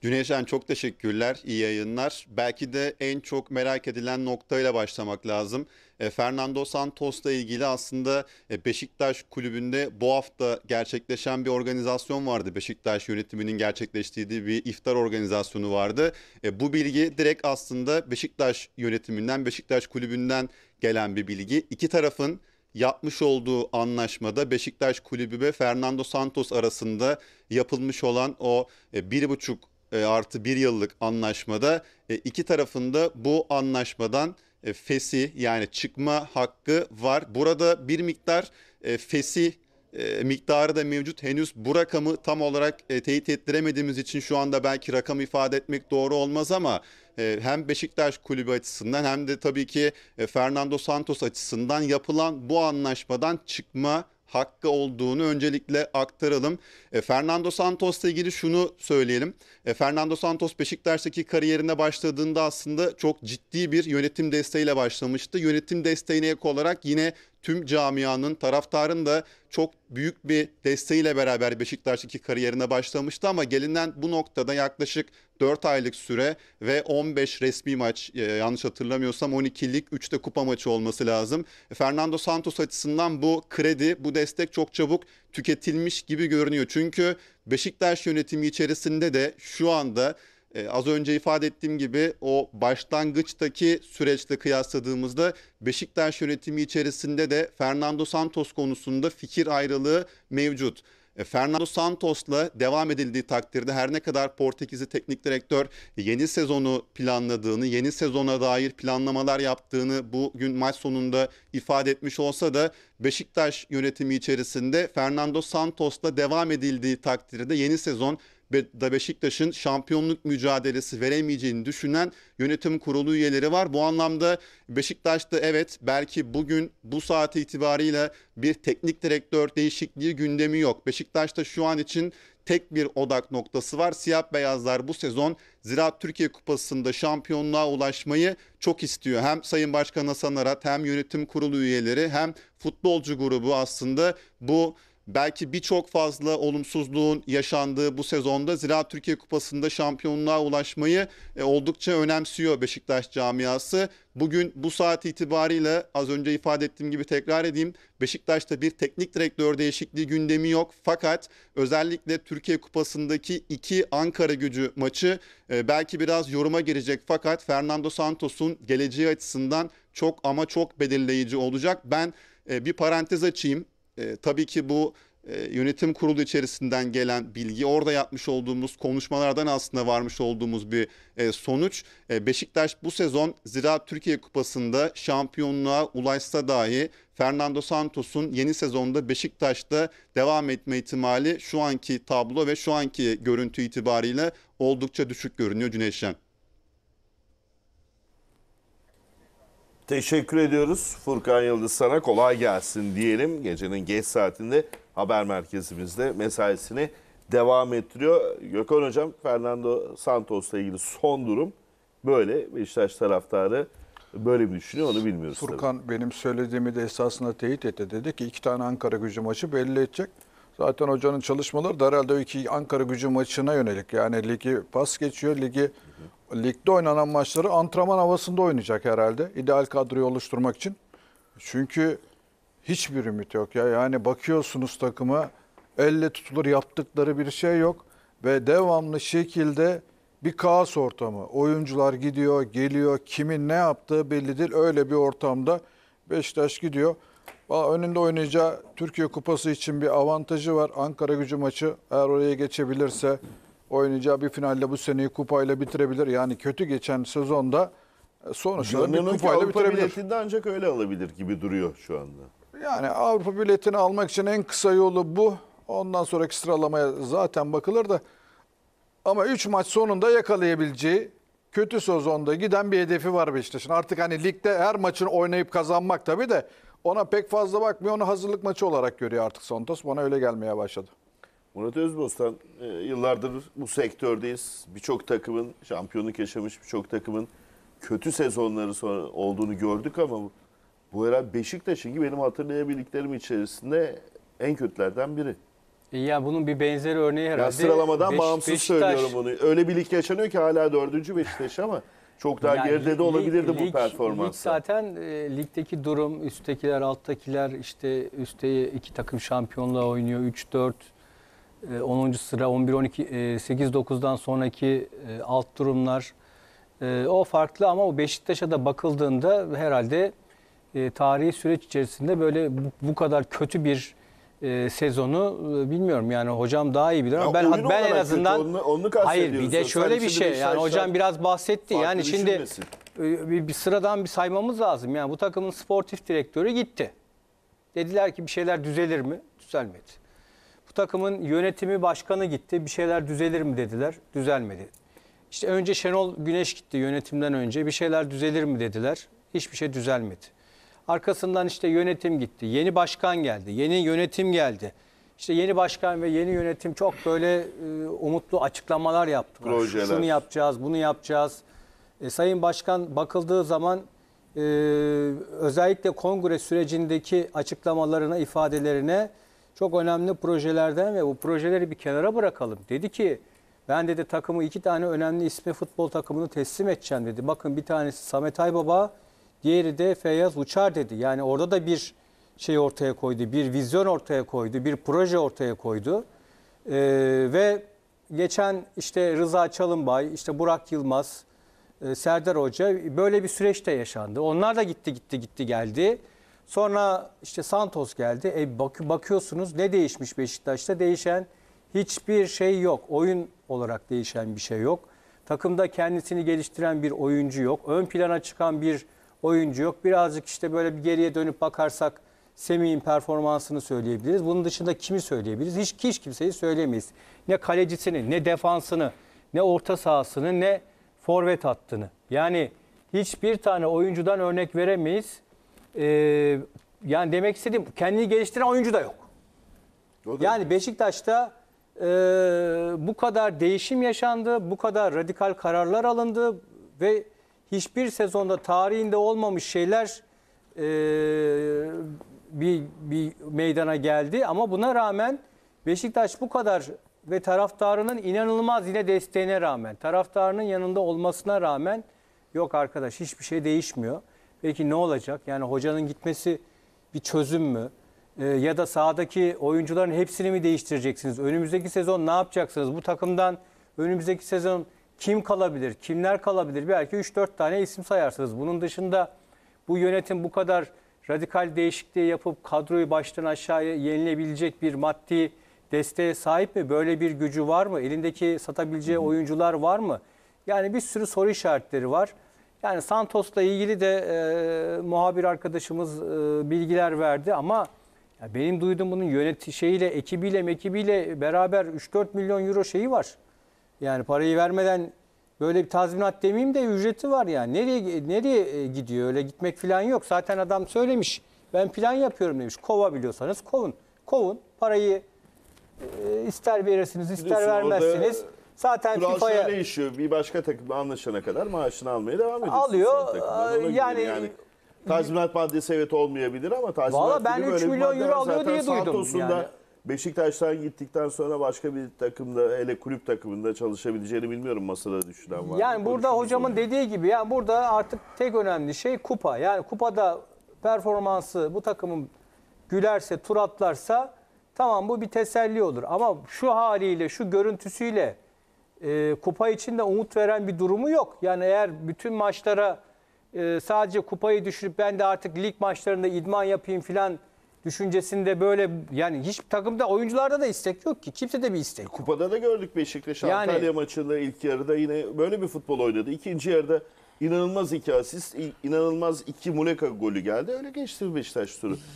Güneyşen çok teşekkürler, iyi yayınlar. Belki de en çok merak edilen noktayla başlamak lazım. E, Fernando Santos'la ilgili aslında e, Beşiktaş kulübünde bu hafta gerçekleşen bir organizasyon vardı. Beşiktaş yönetiminin gerçekleştirdiği bir iftar organizasyonu vardı. E, bu bilgi direkt aslında Beşiktaş yönetiminden, Beşiktaş kulübünden gelen bir bilgi. İki tarafın yapmış olduğu anlaşmada Beşiktaş kulübü ve Fernando Santos arasında yapılmış olan o 1,5 e, e, artı bir yıllık anlaşmada e, iki tarafında bu anlaşmadan e, fesi yani çıkma hakkı var. Burada bir miktar fesi miktarı da mevcut. Henüz bu rakamı tam olarak teyit ettiremediğimiz için şu anda belki rakam ifade etmek doğru olmaz ama hem Beşiktaş kulübü açısından hem de tabii ki Fernando Santos açısından yapılan bu anlaşmadan çıkma hakkı olduğunu öncelikle aktaralım. E, Fernando Santos'la ilgili şunu söyleyelim. E, Fernando Santos Beşiktaş'taki kariyerine başladığında aslında çok ciddi bir yönetim desteğiyle başlamıştı. Yönetim desteğine ek olarak yine tüm camianın, taraftarın da çok büyük bir desteğiyle beraber Beşiktaş'taki kariyerine başlamıştı ama gelinen bu noktada yaklaşık 4 aylık süre ve 15 resmi maç e, yanlış hatırlamıyorsam 12 lig 3'te kupa maçı olması lazım. Fernando Santos açısından bu kredi, bu destek çok çabuk tüketilmiş gibi görünüyor. Çünkü Beşiktaş yönetimi içerisinde de şu anda e, az önce ifade ettiğim gibi o başlangıçtaki süreçle kıyasladığımızda Beşiktaş yönetimi içerisinde de Fernando Santos konusunda fikir ayrılığı mevcut. Ee, Fernando Santos'la devam edildiği takdirde her ne kadar Portekizli teknik direktör yeni sezonu planladığını, yeni sezona dair planlamalar yaptığını bugün maç sonunda ifade etmiş olsa da Beşiktaş yönetimi içerisinde Fernando Santos'la devam edildiği takdirde yeni sezon da Beşiktaş'ın şampiyonluk mücadelesi veremeyeceğini düşünen yönetim kurulu üyeleri var. Bu anlamda Beşiktaş'ta evet belki bugün bu saate itibariyle bir teknik direktör değişikliği gündemi yok. Beşiktaş'ta şu an için tek bir odak noktası var. Siyah beyazlar bu sezon Ziraat Türkiye Kupası'nda şampiyonluğa ulaşmayı çok istiyor. Hem Sayın Başkan Hasan Arat hem yönetim kurulu üyeleri hem futbolcu grubu aslında bu belki birçok fazla olumsuzluğun yaşandığı bu sezonda zira Türkiye Kupası'nda şampiyonluğa ulaşmayı e, oldukça önemsiyor Beşiktaş camiası. Bugün bu saat itibariyle az önce ifade ettiğim gibi tekrar edeyim. Beşiktaş'ta bir teknik direktör değişikliği gündemi yok. Fakat özellikle Türkiye Kupası'ndaki iki Ankara gücü maçı e, belki biraz yoruma girecek. Fakat Fernando Santos'un geleceği açısından çok ama çok belirleyici olacak. Ben e, bir parantez açayım. E, tabii ki bu e, yönetim kurulu içerisinden gelen bilgi, orada yapmış olduğumuz konuşmalardan aslında varmış olduğumuz bir e, sonuç. E, Beşiktaş bu sezon Zira Türkiye Kupası'nda şampiyonluğa ulaşsa dahi Fernando Santos'un yeni sezonda Beşiktaş'ta devam etme ihtimali şu anki tablo ve şu anki görüntü itibariyle oldukça düşük görünüyor Cüneyt Şen. Teşekkür ediyoruz Furkan Yıldız sana kolay gelsin diyelim. Gecenin geç saatinde haber merkezimizde mesaisini devam ettiriyor. Gökhan Hocam Fernando Santos'la ilgili son durum böyle. Beşiktaş taraftarı böyle mi düşünüyor onu bilmiyoruz. Furkan tabii. benim söylediğimi de esasında teyit etti. Dedi ki iki tane Ankara gücü maçı belli edecek. Zaten hocanın çalışmaları da herhalde iki Ankara gücü maçına yönelik. Yani ligi pas geçiyor, ligi ligde oynanan maçları antrenman havasında oynayacak herhalde. İdeal kadroyu oluşturmak için. Çünkü hiçbir ümit yok ya. Yani bakıyorsunuz takıma elle tutulur yaptıkları bir şey yok ve devamlı şekilde bir kaos ortamı. Oyuncular gidiyor, geliyor, kimin ne yaptığı belli değil. Öyle bir ortamda Beşiktaş gidiyor. Önünde oynayacağı Türkiye Kupası için bir avantajı var. Ankara gücü maçı eğer oraya geçebilirse oynayacağı bir finalle bu seneyi kupayla bitirebilir. Yani kötü geçen sezonda e, sonuçlarını bir kupayla bitirebilir. Avrupa bitirebilir. biletinde ancak öyle alabilir gibi duruyor şu anda. Yani Avrupa biletini almak için en kısa yolu bu. Ondan sonraki sıralamaya zaten bakılır da ama 3 maç sonunda yakalayabileceği kötü sezonda giden bir hedefi var Beşiktaş'ın. Artık hani ligde her maçın oynayıp kazanmak tabii de ona pek fazla bakmıyor. Onu hazırlık maçı olarak görüyor artık Santos. Bana öyle gelmeye başladı. Murat Özbostan e, yıllardır bu sektördeyiz. Birçok takımın şampiyonluk yaşamış birçok takımın kötü sezonları sonra olduğunu gördük ama bu, bu herhalde Beşiktaş'ın gibi benim hatırlayabildiklerim içerisinde en kötülerden biri. Ya bunun bir benzeri örneği herhalde. Ya sıralamadan Beş, bağımsız Beşiktaş, söylüyorum bunu. Öyle bir lig yaşanıyor ki hala dördüncü Beşiktaş ama çok daha yani geride de olabilirdi lig, bu performans. Lig zaten e, ligdeki durum üsttekiler alttakiler işte üstte iki takım şampiyonluğa oynuyor 3-4 10. Ee, sıra 11-12 8-9'dan e, sonraki e, alt durumlar e, o farklı ama o Beşiktaş'a da bakıldığında herhalde tarihi süreç içerisinde böyle bu kadar kötü bir sezonu bilmiyorum yani hocam daha iyi bilir ama ya ben ben en azından onu, onu hayır bir de şöyle Sen bir şey yani şey hocam biraz bahsetti yani şimdi bir, bir sıradan bir saymamız lazım yani bu takımın sportif direktörü gitti dediler ki bir şeyler düzelir mi düzelmedi bu takımın yönetimi başkanı gitti. Bir şeyler düzelir mi dediler. Düzelmedi. İşte önce Şenol Güneş gitti yönetimden önce. Bir şeyler düzelir mi dediler. Hiçbir şey düzelmedi. Arkasından işte yönetim gitti. Yeni başkan geldi. Yeni yönetim geldi. İşte yeni başkan ve yeni yönetim çok böyle e, umutlu açıklamalar yaptı. Projeler. Şunu yapacağız, bunu yapacağız. E, Sayın Başkan bakıldığı zaman e, özellikle kongre sürecindeki açıklamalarına, ifadelerine çok önemli projelerden ve bu projeleri bir kenara bırakalım. Dedi ki ben dedi takımı iki tane önemli ismi futbol takımını teslim edeceğim dedi. Bakın bir tanesi Samet Aybaba, diğeri de Feyyaz Uçar dedi. Yani orada da bir şey ortaya koydu, bir vizyon ortaya koydu, bir proje ortaya koydu. Ee, ve geçen işte Rıza Çalınbay, işte Burak Yılmaz, e, Serdar Hoca böyle bir süreçte yaşandı. Onlar da gitti gitti gitti geldi. Sonra işte Santos geldi. E bak bakıyorsunuz ne değişmiş Beşiktaş'ta? Değişen hiçbir şey yok. Oyun olarak değişen bir şey yok. Takımda kendisini geliştiren bir oyuncu yok. Ön plana çıkan bir oyuncu yok. Birazcık işte böyle bir geriye dönüp bakarsak Semih'in performansını söyleyebiliriz. Bunun dışında kimi söyleyebiliriz? Hiç, hiç kimseyi söyleyemeyiz. Ne kalecisini, ne defansını, ne orta sahasını, ne forvet hattını. Yani hiçbir tane oyuncudan örnek veremeyiz e, yani demek istediğim kendini geliştiren oyuncu da yok. O da Yani Beşiktaş'ta e, bu kadar değişim yaşandı, bu kadar radikal kararlar alındı ve hiçbir sezonda tarihinde olmamış şeyler e, bir, bir meydana geldi. Ama buna rağmen Beşiktaş bu kadar ve taraftarının inanılmaz yine desteğine rağmen, taraftarının yanında olmasına rağmen yok arkadaş hiçbir şey değişmiyor. Peki ne olacak? Yani hocanın gitmesi bir çözüm mü? Ee, ya da sahadaki oyuncuların hepsini mi değiştireceksiniz? Önümüzdeki sezon ne yapacaksınız? Bu takımdan önümüzdeki sezon kim kalabilir? Kimler kalabilir? Belki 3-4 tane isim sayarsınız. Bunun dışında bu yönetim bu kadar radikal değişikliği yapıp kadroyu baştan aşağıya yenilebilecek bir maddi desteğe sahip mi? Böyle bir gücü var mı? Elindeki satabileceği oyuncular var mı? Yani bir sürü soru işaretleri var. Yani Santos'la ilgili de e, muhabir arkadaşımız e, bilgiler verdi ama ya benim duyduğum bunun yöneti şeyiyle, ekibiyle, mekibiyle beraber 3-4 milyon euro şeyi var. Yani parayı vermeden böyle bir tazminat demeyeyim de ücreti var yani. Nereye nereye e, gidiyor? Öyle gitmek falan yok. Zaten adam söylemiş. Ben plan yapıyorum demiş. Kova biliyorsanız kovun. Kovun. Parayı e, ister verirsiniz, ister vermezsiniz. Orada Zaten Kural FIFA'ya... şöyle işiyor. Bir başka takım anlaşana kadar maaşını almaya devam ediyor. Alıyor. Ee, yani, yani tazminat maddesi evet olmayabilir ama tazminat Valla ben 3 milyon euro alıyor diye duydum. Yani. Beşiktaş'tan gittikten sonra başka bir takımda hele kulüp takımında çalışabileceğini bilmiyorum masada düşünen var. Yani burada şey hocamın oluyor. dediği gibi yani burada artık tek önemli şey kupa. Yani kupada performansı bu takımın gülerse tur atlarsa tamam bu bir teselli olur. Ama şu haliyle şu görüntüsüyle e, kupa için de umut veren bir durumu yok. Yani eğer bütün maçlara e, sadece kupayı düşürüp ben de artık lig maçlarında idman yapayım filan düşüncesinde böyle yani hiç takımda oyuncularda da istek yok ki. Kimse de bir istek. yok. Kupada da gördük Beşiktaş Yani- Antalya maçında ilk yarıda yine böyle bir futbol oynadı. İkinci yarıda inanılmaz iki asist, inanılmaz iki Muleka golü geldi. Öyle geçti Beşiktaş turu.